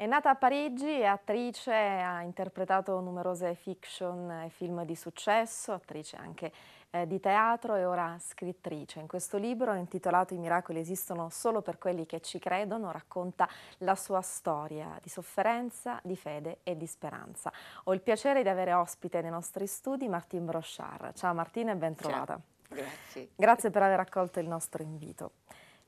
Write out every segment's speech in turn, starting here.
È nata a Parigi, è attrice, ha interpretato numerose fiction e film di successo, attrice anche eh, di teatro e ora scrittrice. In questo libro intitolato I miracoli esistono solo per quelli che ci credono racconta la sua storia di sofferenza, di fede e di speranza. Ho il piacere di avere ospite nei nostri studi Martine Brochard. Ciao Martina e ben trovata. Ciao. Grazie. Grazie per aver accolto il nostro invito.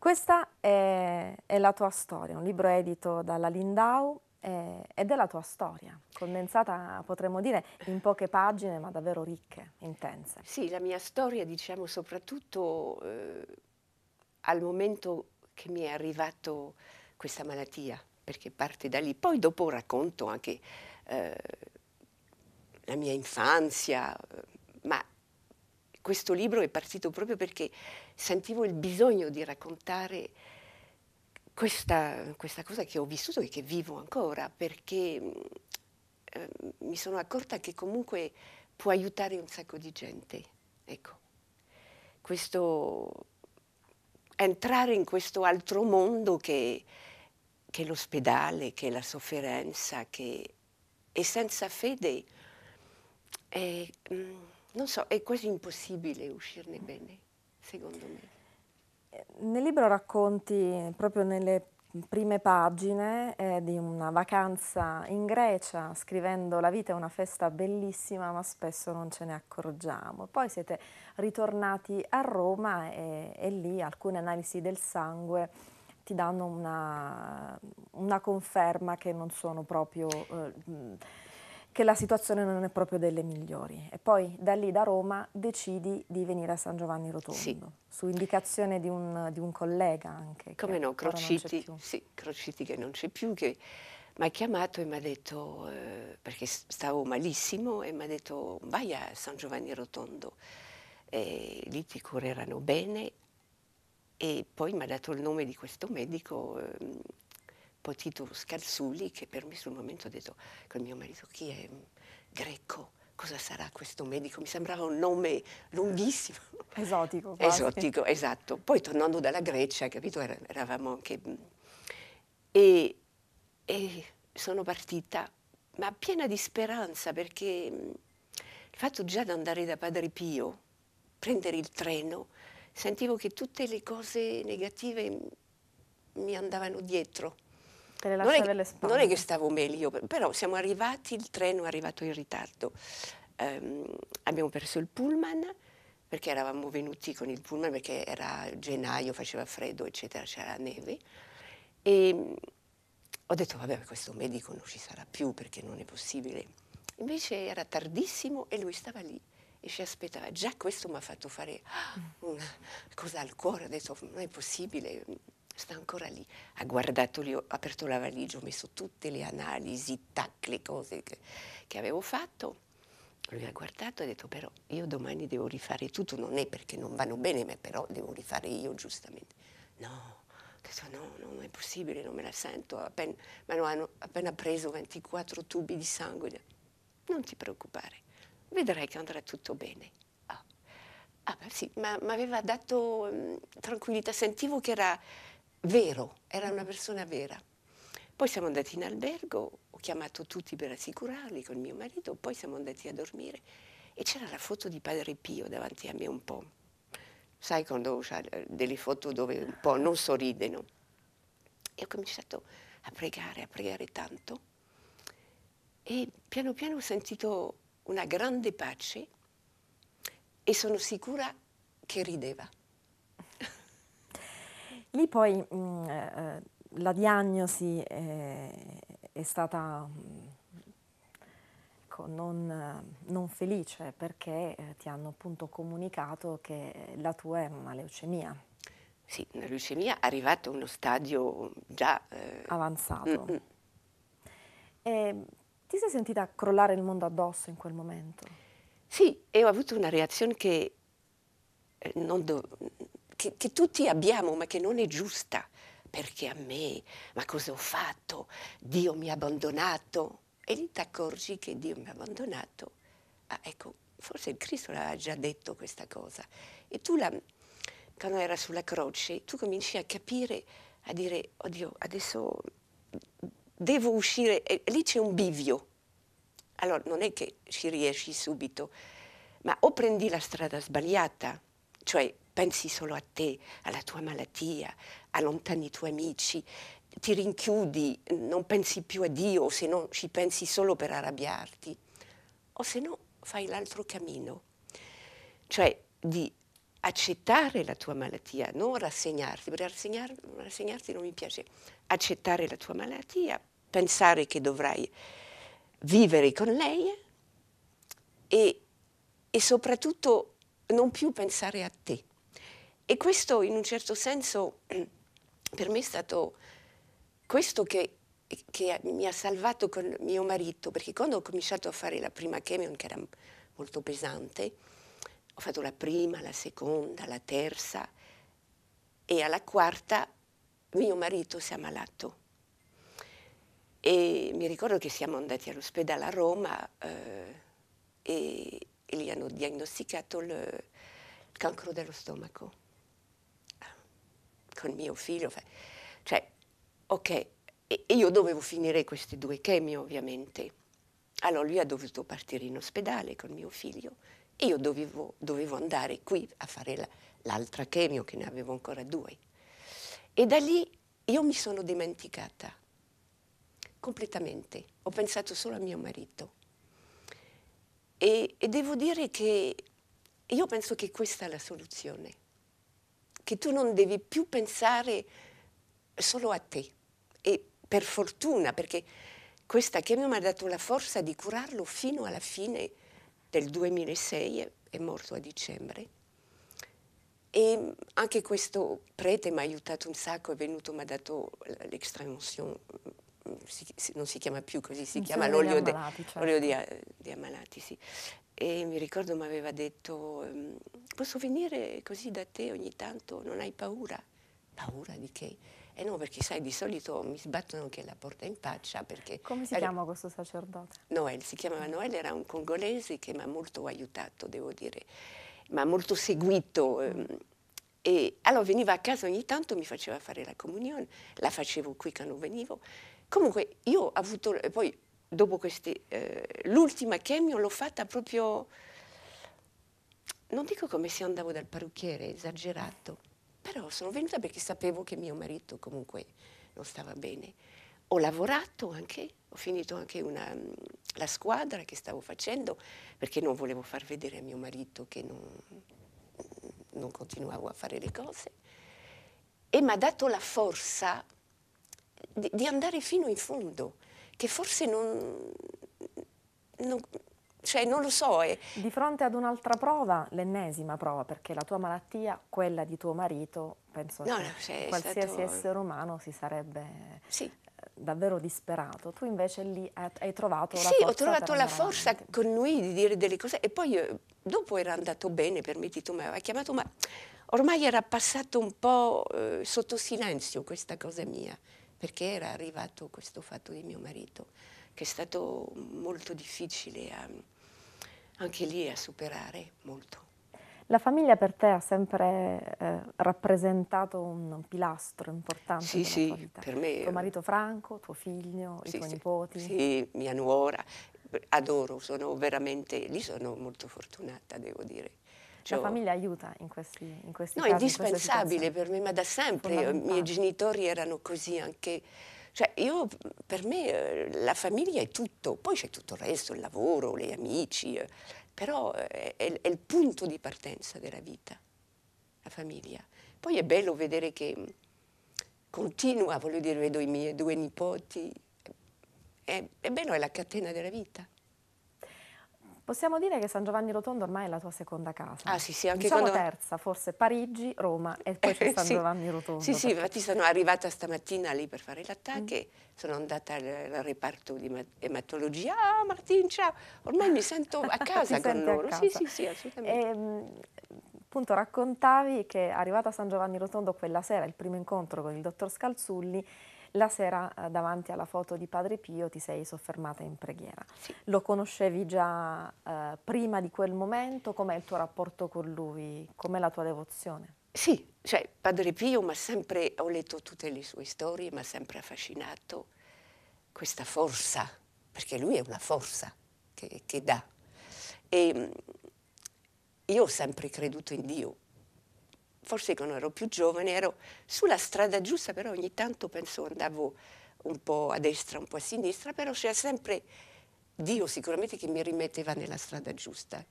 Questa è, è, la tua storia, un libro edito dalla Lindau eh, ed è la tua storia, condensata potremmo dire in poche pagine ma davvero ricche, intense. Sì, la mia storia diciamo soprattutto eh, al momento che mi è arrivato questa malattia, perché parte da lì. Poi dopo racconto anche eh, la mia infanzia, ma questo libro è partito proprio perché sentivo il bisogno di raccontare questa, questa cosa che ho vissuto e che vivo ancora, perché mm, eh, mi sono accorta che comunque può aiutare un sacco di gente. Ecco, questo entrare in questo altro mondo che, che è l'ospedale, che è la sofferenza, che è senza fede, è, mm, non so, è quasi impossibile uscirne bene secondo me? Eh, nel libro racconti, proprio nelle prime pagine, eh, di una vacanza in Grecia, scrivendo La vita è una festa bellissima, ma spesso non ce ne accorgiamo. Poi siete ritornati a Roma e, e lì alcune analisi del sangue ti danno una, una conferma che non sono proprio... Eh, che la situazione non è proprio delle migliori. E poi da lì, da Roma, decidi di venire a San Giovanni Rotondo, sì. su indicazione di un, di un, collega anche. Come no, Crociti, sì, Crociti che non c'è più, che mi ha chiamato e mi ha detto, eh, perché stavo malissimo, e mi ha detto vai a San Giovanni Rotondo, e lì ti cureranno bene. E poi mi ha dato il nome di questo medico, eh, poi Tito Scalzuli, che per me sul momento ha detto col mio marito chi è mm, greco, cosa sarà questo medico? Mi sembrava un nome lunghissimo. Esotico. Esotico, esatto. Poi tornando dalla Grecia, capito, eravamo anche... Mm, e, e sono partita, ma piena di speranza, perché mm, il fatto già di andare da Padre Pio, prendere il treno, sentivo che tutte le cose negative mi andavano dietro per non, è, delle spalle. non è che stavo meglio, però siamo arrivati, il treno è arrivato in ritardo. Um, abbiamo perso il pullman perché eravamo venuti con il pullman perché era gennaio, faceva freddo, eccetera, c'era neve. E mm, ho detto, vabbè, questo medico non ci sarà più perché non è possibile. Invece era tardissimo e lui stava lì e ci aspettava. Già questo mi ha fatto fare ah, una cosa al cuore, ho detto, non è possibile sta ancora lì, ha guardato lì, ho aperto la valigia, ho messo tutte le analisi, tac, le cose che, che avevo fatto. Lui ha guardato e ha detto però io domani devo rifare tutto, non è perché non vanno bene, ma però devo rifare io giustamente. No, detto no, no, non è possibile, non me la sento, appena, mi hanno appena preso 24 tubi di sangue. Non ti preoccupare, vedrai che andrà tutto bene. Ah, ah sì, ma mi aveva dato mh, tranquillità, sentivo che era vero, era una persona vera. Poi siamo andati in albergo, ho chiamato tutti per assicurarli con mio marito, poi siamo andati a dormire e c'era la foto di Padre Pio davanti a me un po'. Sai quando c'è eh, delle foto dove un po' non sorridono? E ho cominciato a pregare, a pregare tanto e piano piano ho sentito una grande pace e sono sicura che rideva. Lì poi mh, mm, eh, la diagnosi è, eh, è stata mm, ecco, non, non, felice perché eh, ti hanno appunto comunicato che la tua è una leucemia. Sì, una leucemia arrivata a uno stadio già eh... avanzato. Mm, mm. ti sei sentita crollare il mondo addosso in quel momento? Sì, e ho avuto una reazione che non, dovevo che, che tutti abbiamo ma che non è giusta, perché a me, ma cosa ho fatto? Dio mi ha abbandonato. E lì ti accorgi che Dio mi ha abbandonato. Ah, ecco, forse il Cristo l'aveva già detto questa cosa. E tu, la, quando era sulla croce, tu cominci a capire, a dire, oddio, adesso devo uscire. E lì c'è un bivio. Allora, non è che ci riesci subito, ma o prendi la strada sbagliata, cioè pensi solo a te, alla tua malattia, allontani i tuoi amici, ti rinchiudi, non pensi più a Dio, se no ci pensi solo per arrabbiarti, o se no fai l'altro cammino, cioè di accettare la tua malattia, non rassegnarti, perché rassegnar, rassegnarti non mi piace, accettare la tua malattia, pensare che dovrai vivere con lei e, e soprattutto non più pensare a te. E questo in un certo senso per me è stato questo che, che mi ha salvato con mio marito, perché quando ho cominciato a fare la prima chemion, che era molto pesante, ho fatto la prima, la seconda, la terza e alla quarta mio marito si è ammalato. E mi ricordo che siamo andati all'ospedale a Roma eh, e, e gli hanno diagnosticato il cancro dello stomaco con mio figlio. Cioè, ok, e io dovevo finire questi due chemio ovviamente. Allora lui ha dovuto partire in ospedale con mio figlio e io dovevo, dovevo andare qui a fare la, l'altra chemio che ne avevo ancora due. E da lì io mi sono dimenticata completamente, ho pensato solo a mio marito. E, e devo dire che io penso che questa è la soluzione che tu non devi più pensare solo a te. E per fortuna, perché questa chemio mi ha dato la forza di curarlo fino alla fine del 2006, è morto a dicembre. E anche questo prete mi ha aiutato un sacco, è venuto, mi ha dato l'extremotion, non si chiama più così, si non chiama certo. l'olio, di, malati, certo. di, di, ammalati. Sì e mi ricordo mi aveva detto ehm, posso venire così da te ogni tanto, non hai paura? Paura di che? Eh no, perché sai, di solito mi sbattono anche la porta in faccia perché... Come si era... chiama questo sacerdote? Noel, si chiamava Noel, era un congolese che mi ha molto aiutato, devo dire, mi ha molto seguito. Mm. E allora veniva a casa ogni tanto, mi faceva fare la comunione, la facevo qui quando venivo. Comunque io ho avuto... Poi dopo questi, eh, l'ultima chemio l'ho fatta proprio, non dico come se andavo dal parrucchiere, esagerato, però sono venuta perché sapevo che mio marito comunque non stava bene. Ho lavorato anche, ho finito anche una, mm, la squadra che stavo facendo perché non volevo far vedere a mio marito che non, mm, non continuavo a fare le cose e mi ha dato la forza di, di andare fino in fondo che forse non, non cioè non lo so. Eh. Di fronte ad un'altra prova, l'ennesima prova, perché la tua malattia, quella di tuo marito, penso no, che no, cioè, qualsiasi stato... essere umano si sarebbe sì. Eh, davvero disperato. Tu invece lì hai trovato la sì, forza. Sì, ho trovato la forza con lui di dire delle cose e poi eh, dopo era andato bene per me, mi aveva chiamato, ma ormai era passato un po' eh, sotto silenzio questa cosa mia perché era arrivato questo fatto di mio marito, che è stato molto difficile a, anche lì a superare, molto. La famiglia per te ha sempre eh, rappresentato un pilastro importante sì, sì, vita. per me. Tuo marito Franco, tuo figlio, sì, i tuoi sì, nipoti. Sì, mia nuora, adoro, sono veramente, lì sono molto fortunata, devo dire. La famiglia aiuta in questi, in questi no, casi? No, è indispensabile per me, ma da sempre eh, i miei genitori erano così anche... Cioè, io, per me eh, la famiglia è tutto, poi c'è tutto il resto, il lavoro, gli amici, eh, però è, è, è il punto di partenza della vita, la famiglia. Poi è bello vedere che mm, continua, voglio dire, vedo i miei due nipoti, è, è bello, è la catena della vita. Possiamo dire che San Giovanni Rotondo ormai è la tua seconda casa. Ah sì, sì, anche diciamo quando... terza, forse Parigi, Roma e poi c'è eh, San sì. Giovanni Rotondo. Sì, sì, infatti sono arrivata stamattina lì per fare l'attacco mm. sono andata al, al, reparto di ematologia. Ah, Martin, ciao! Ormai mi sento a casa con loro. Casa. Sì, sì, sì, assolutamente. E, ehm, appunto raccontavi che arrivata a San Giovanni Rotondo quella sera, il primo incontro con il dottor Scalzulli, la sera eh, davanti alla foto di Padre Pio ti sei soffermata in preghiera. Sì. Lo conoscevi già eh, prima di quel momento? Com'è il tuo rapporto con lui? Com'è la tua devozione? Sì, cioè Padre Pio mi ha sempre, ho letto tutte le sue storie, mi ha sempre affascinato questa forza, perché lui è una forza che, che dà. E ehm, io ho sempre creduto in Dio, forse quando ero più giovane ero sulla strada giusta, però ogni tanto penso andavo un po' a destra, un po' a sinistra, però c'era sempre Dio sicuramente che mi rimetteva nella strada giusta.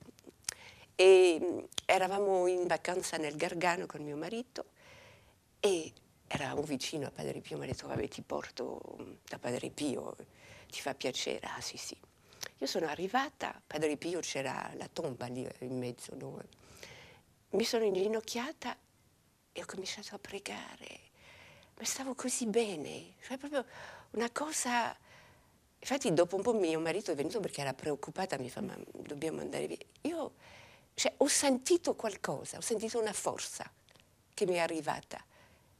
E mm, eravamo in vacanza nel Gargano con mio marito e eravamo vicino a Padre Pio, mi ha detto vabbè ti porto mm, da Padre Pio, ti fa piacere, ah sì sì. Io sono arrivata, Padre Pio c'era la tomba lì in mezzo, no? mi sono inginocchiata e ho cominciato a pregare. Ma stavo così bene, cioè proprio una cosa... Infatti dopo un po' mio marito è venuto perché era preoccupata, mi fa ma dobbiamo andare via. Io cioè, ho sentito qualcosa, ho sentito una forza che mi è arrivata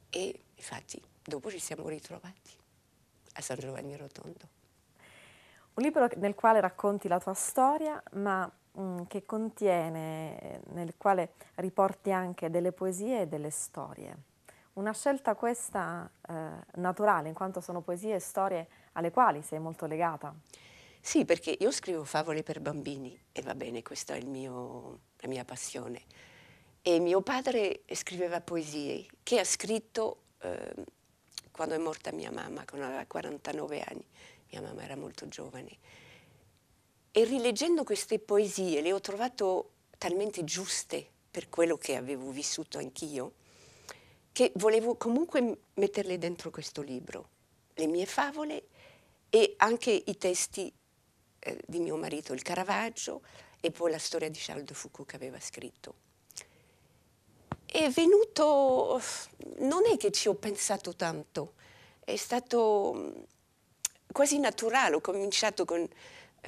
e infatti dopo ci siamo ritrovati a San Giovanni Rotondo. Un libro nel quale racconti la tua storia, ma Mm, che contiene, nel quale riporti anche delle poesie e delle storie. Una scelta questa eh, naturale, in quanto sono poesie e storie alle quali sei molto legata. Sì, perché io scrivo favole per bambini e va bene, questa è mio, la mia passione. E mio padre scriveva poesie che ha scritto eh, quando è morta mia mamma, quando aveva 49 anni. Mia mamma era molto giovane e rileggendo queste poesie le ho trovate talmente giuste per quello che avevo vissuto anch'io, che volevo comunque metterle dentro questo libro, le mie favole e anche i testi eh, di mio marito, il Caravaggio, e poi la storia di Charles de Foucault che aveva scritto. È venuto, non è che ci ho pensato tanto, è stato mm, quasi naturale, ho cominciato con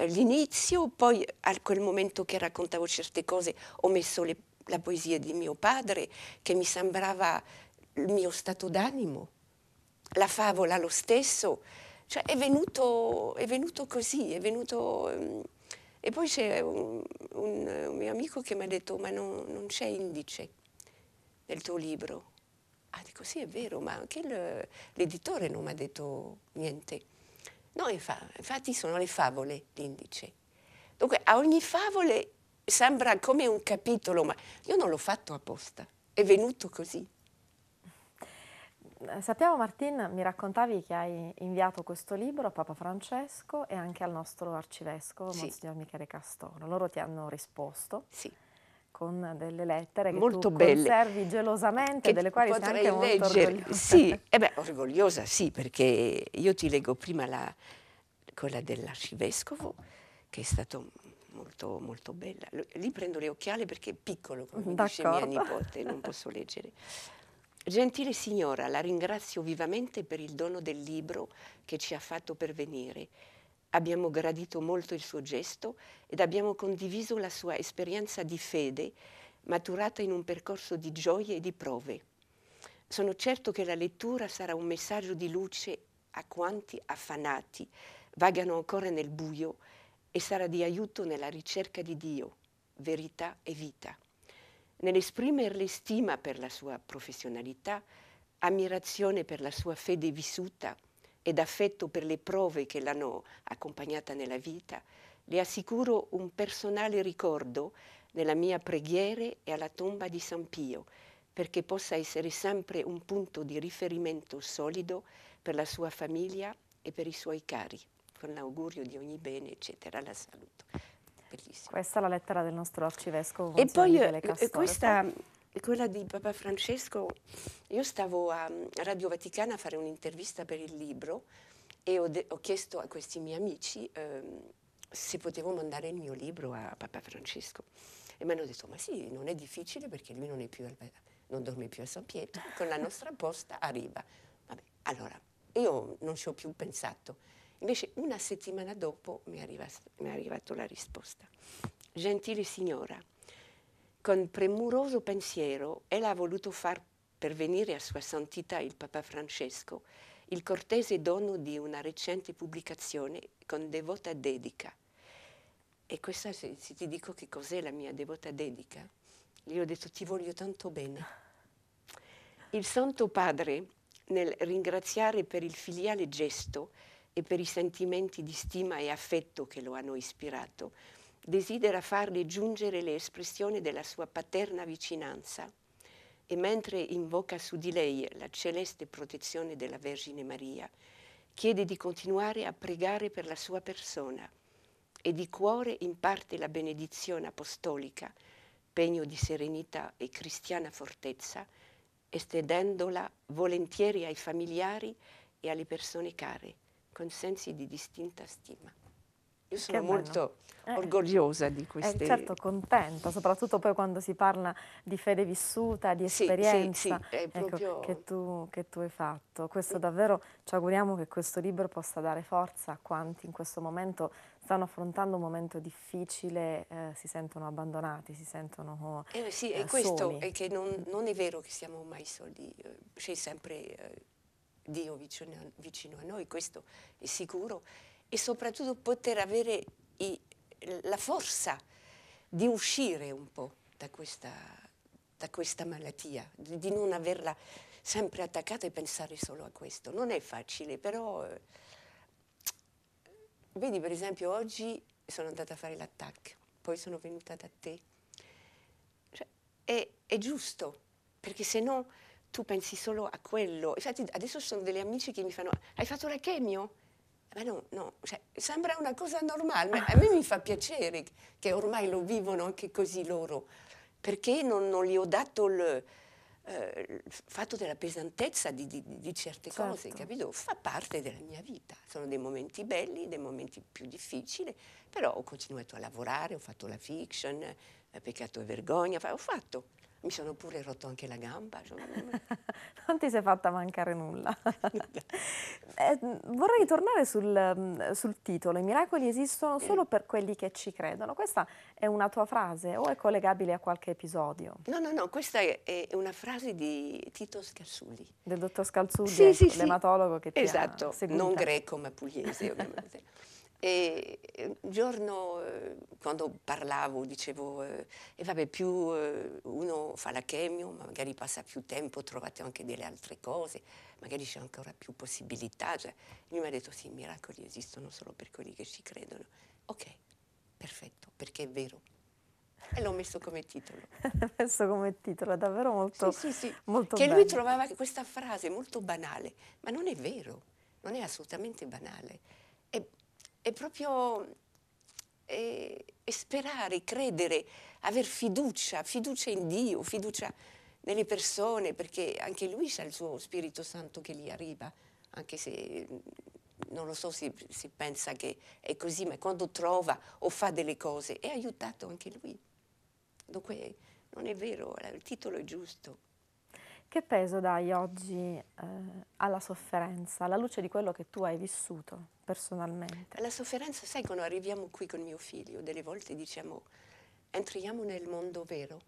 l'inizio, poi a quel momento che raccontavo certe cose ho messo le, la poesia di mio padre che mi sembrava il mio stato d'animo, la favola lo stesso, cioè è venuto, è venuto così, è venuto... Mm, e poi c'è un, un, un, mio amico che mi ha detto ma non, non c'è indice nel tuo libro. Ah, dico sì, è vero, ma anche l'editore non mi ha detto niente. No, infatti sono le favole l'indice. Dunque a ogni favole sembra come un capitolo, ma io non l'ho fatto apposta, è venuto così. Eh, Sappiamo Martin, mi raccontavi che hai inviato questo libro a Papa Francesco e anche al nostro arcivescovo, sì. Monsignor Michele Castoro. Loro ti hanno risposto. Sì con delle lettere che molto tu belle. conservi gelosamente, che delle quali sei anche leggere. molto orgogliosa. Sì, eh beh, orgogliosa sì, perché io ti leggo prima la, quella dell'arcivescovo, che è stata molto, molto bella. Lì prendo le occhiali perché è piccolo, come mi dice mia nipote, non posso leggere. Gentile signora, la ringrazio vivamente per il dono del libro che ci ha fatto pervenire abbiamo gradito molto il suo gesto ed abbiamo condiviso la sua esperienza di fede maturata in un percorso di gioie e di prove. Sono certo che la lettura sarà un messaggio di luce a quanti affanati vagano ancora nel buio e sarà di aiuto nella ricerca di Dio, verità e vita. Nell'esprimerle stima per la sua professionalità, ammirazione per la sua fede vissuta, ed affetto per le prove che l'hanno accompagnata nella vita, le assicuro un personale ricordo nella mia preghiera e alla tomba di San Pio, perché possa essere sempre un punto di riferimento solido per la sua famiglia e per i suoi cari, con l'augurio di ogni bene, eccetera. La saluto. Bellissimo. Questa è la lettera del nostro arcivescovo. E poi eh, questa ecco quella di Papa Francesco, io stavo a mm, Radio Vaticana a fare un'intervista per il libro e ho, ho chiesto a questi miei amici ehm, se potevo mandare il mio libro a Papa Francesco. E mi hanno detto, ma sì, non è difficile perché lui non, al, non dorme più a San Pietro, con la nostra posta arriva. Vabbè, allora, io non ci ho più pensato. Invece una settimana dopo mi è, arriva, mi è arrivata la risposta. Gentile signora, con premuroso pensiero ella ha voluto far pervenire a Sua Santità il Papa Francesco il cortese dono di una recente pubblicazione con devota dedica. E questa, se, se ti dico che cos'è la mia devota dedica, gli ho detto ti voglio tanto bene. Il Santo Padre, nel ringraziare per il filiale gesto e per i sentimenti di stima e affetto che lo hanno ispirato, desidera farle giungere le espressioni della sua paterna vicinanza e mentre invoca su di lei la celeste protezione della Vergine Maria, chiede di continuare a pregare per la sua persona e di cuore imparte la benedizione apostolica, pegno di serenità e cristiana fortezza, estendendola volentieri ai familiari e alle persone care, con sensi di distinta stima. Io sono molto eh, orgogliosa di queste. Eh, certo, contenta, soprattutto poi quando si parla di fede vissuta, di esperienza sì, sì, sì, ecco, proprio... ecco, che, tu, che, tu, hai fatto. Questo davvero ci auguriamo che questo libro possa dare forza a quanti in questo momento stanno affrontando un momento difficile, eh, si sentono abbandonati, si sentono eh, sì, e eh, questo soli. è che non, non, è vero che siamo mai soli, eh, c'è sempre eh, Dio vicino a, vicino a noi, questo è sicuro e soprattutto poter avere i, la forza di uscire un po' da questa, da questa malattia, di non averla sempre attaccata e pensare solo a questo. Non è facile, però... Eh, vedi, per esempio, oggi sono andata a fare l'attacco, poi sono venuta da te. Cioè, è, è, giusto, perché se no tu pensi solo a quello. Infatti adesso ci sono degli amici che mi fanno, hai fatto la chemio? ma no, no, cioè, sembra una cosa normale, ma a me mi fa piacere che ormai lo vivono anche così loro, perché non, non gli ho dato il, eh, il, fatto della pesantezza di, di, di certe certo. cose, capito? Fa parte della mia vita, sono dei momenti belli, dei momenti più difficili, però ho continuato a lavorare, ho fatto la fiction, Peccato e Vergogna, ho fatto mi sono pure rotto anche la gamba. Cioè, non ti sei fatta mancare nulla. eh, vorrei tornare sul, mm, sul, titolo, i miracoli esistono solo per quelli che ci credono. Questa è una tua frase o è collegabile a qualche episodio? No, no, no, questa è, è una frase di Tito Scalzulli. Del dottor Scalzulli, sì, sì, l'ematologo sì. che ti esatto, non greco ma pugliese ovviamente. E eh, un giorno, eh, quando parlavo, dicevo, eh, e eh, vabbè, più uno fa la chemio, magari passa più tempo, trovate anche delle altre cose, magari c'è ancora più possibilità. Cioè, lui mi ha detto, sì, i miracoli esistono solo per quelli che ci credono. Ok, perfetto, perché è vero. E l'ho messo come titolo. L'ho messo come titolo, è davvero molto Sì, sì, sì. Molto che bello. lui trovava questa frase molto banale, ma non è vero, non è assolutamente banale è proprio è, eh, è sperare, credere, aver fiducia, fiducia in Dio, fiducia nelle persone, perché anche lui sa il suo Spirito Santo che gli arriva, anche se mm, non lo so se si pensa che è così, ma quando trova o fa delle cose è aiutato anche lui. Dunque non è vero, il titolo è giusto. Che peso dai oggi eh, alla sofferenza, alla luce di quello che tu hai vissuto personalmente? La sofferenza, sai, quando arriviamo qui con mio figlio, delle volte diciamo, entriamo nel mondo vero.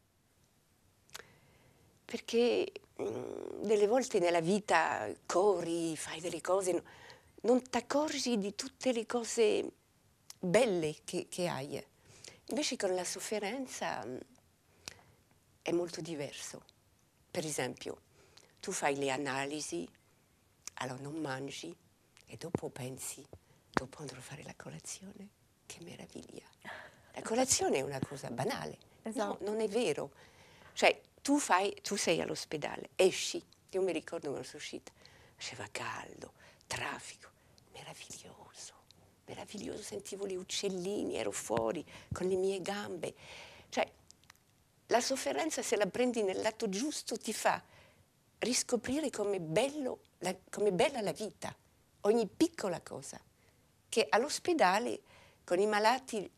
Perché mh, mm, delle volte nella vita corri, fai delle cose, non ti accorgi di tutte le cose belle che, che hai. Invece con la sofferenza mh, mm, è molto diverso per esempio, tu fai le analisi, allora non mangi e dopo pensi, dopo andrò a fare la colazione, che meraviglia. La colazione è una cosa banale, esatto. no, non è vero. Cioè, tu, fai, tu sei all'ospedale, esci, io mi ricordo quando sono uscita, faceva caldo, traffico, meraviglioso, meraviglioso, sentivo gli uccellini, ero fuori con le mie gambe. Cioè, la sofferenza, se la prendi nel lato giusto, ti fa riscoprire com'è, com bella la vita, ogni piccola cosa, che all'ospedale con i malati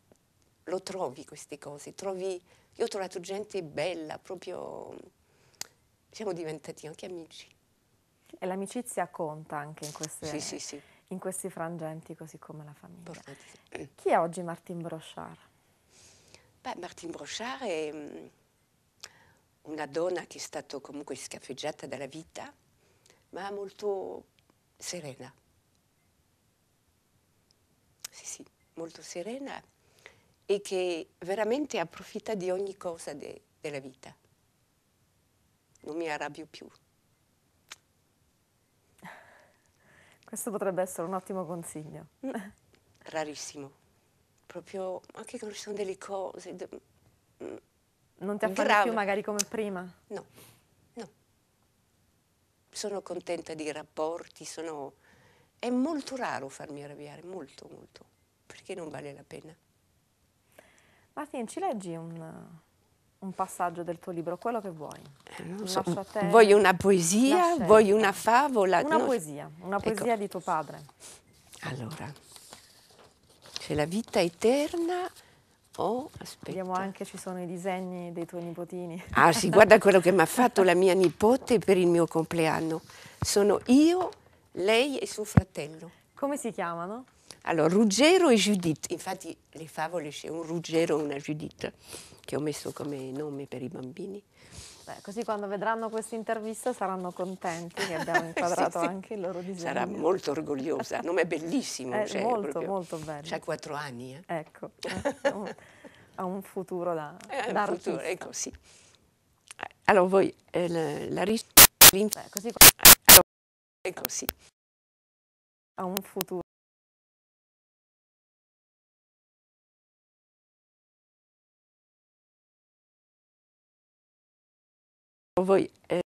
lo trovi queste cose, trovi, io ho trovato gente bella, proprio siamo diventati anche amici. E l'amicizia conta anche in, queste, sì, sì, sì. in, questi frangenti, così come la famiglia. Portati. Chi è oggi Martin Brochard? Beh, Martin Brochard è mm, una donna che è stata comunque scaffeggiata dalla vita, ma molto serena. Sì, sì, molto serena e che veramente approfitta di ogni cosa de della vita. Non mi arrabbio più. Questo potrebbe essere un ottimo consiglio. Mm, rarissimo. Proprio anche quando ci sono delle cose, mm, non ti affanni più magari come prima? No, no. Sono contenta dei rapporti, sono... È molto raro farmi arrabbiare, molto, molto, perché non vale la pena. Martin, ci leggi un, un passaggio del tuo libro, quello che vuoi. Eh, so. te Voglio una poesia, voglio una favola. Una no. poesia, una ecco. poesia ecco. di tuo padre. Allora, c'è la vita eterna Oh, aspetta. Vediamo anche, ci sono i disegni dei tuoi nipotini. Ah sì, guarda quello che mi ha fatto la mia nipote per il mio compleanno. Sono io, lei e suo fratello. Come si chiamano? Allora, Ruggero e Judith. Infatti le favole c'è un Ruggero e una Judith che ho messo come nome per i bambini. Beh, così quando vedranno questa intervista saranno contenti che abbiamo inquadrato sì, sì. anche il loro disegno. Sarà molto orgogliosa, il nome è bellissimo. È cioè, molto, proprio... molto bello. C'ha quattro anni. Eh? Ecco, ha un futuro da, eh, da un futuro, ecco, sì. Allora voi, eh, la, la risposta... Così... Eh, allora, ecco, sì. Ha un futuro. voyez.